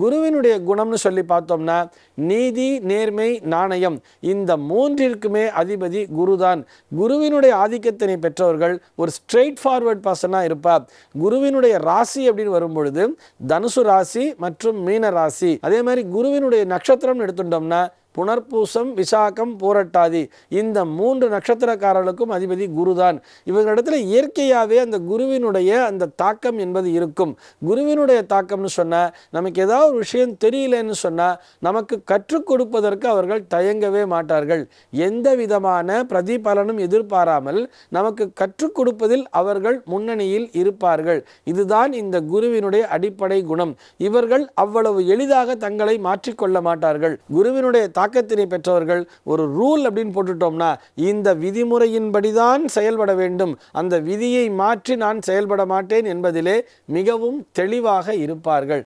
குருவினுடைய குணம்னு சொல்லி பார்த்தோம்னா நீதி நேர்மை நாணயம் இந்த மூன்றிற்குமே அதிபதி குருதான் குருவினுடைய ஆதிக்கத்தினை பெற்றவர்கள் ஒரு ஸ்ட்ரெயிட் ஃபார்வர்ட் பர்சனாக இருப்பார் குருவினுடைய ராசி அப்படின்னு வரும்பொழுது தனுசு ராசி மற்றும் மீன ராசி அதே மாதிரி குருவினுடைய நட்சத்திரம்னு எடுத்துட்டோம்னா புனர்பூசம் விசாகம் போரட்டாதி இந்த மூன்று நட்சத்திரக்காரர்களுக்கும் அதிபதி குருதான் இவர்களிடத்தில் இயற்கையாகவே அந்த குருவினுடைய அந்த தாக்கம் என்பது இருக்கும் குருவினுடைய தாக்கம்னு சொன்னால் நமக்கு ஏதாவது ஒரு விஷயம் தெரியலன்னு சொன்னால் நமக்கு கற்றுக் கொடுப்பதற்கு அவர்கள் தயங்கவே மாட்டார்கள் எந்த விதமான பிரதிபலனும் எதிர்பாராமல் நமக்கு கற்றுக் கொடுப்பதில் அவர்கள் முன்னணியில் இருப்பார்கள் இதுதான் இந்த குருவினுடைய அடிப்படை குணம் இவர்கள் அவ்வளவு எளிதாக தங்களை மாற்றிக்கொள்ள மாட்டார்கள் குருவினுடைய தாக்கத்தினை பெற்றவர்கள் ஒரு ரூல் அப்படின்னு போட்டுட்டோம்னா இந்த விதிமுறையின்படி தான் செயல்பட வேண்டும் அந்த விதியை மாற்றி நான் செயல்பட மாட்டேன் என்பதிலே மிகவும் தெளிவாக இருப்பார்கள்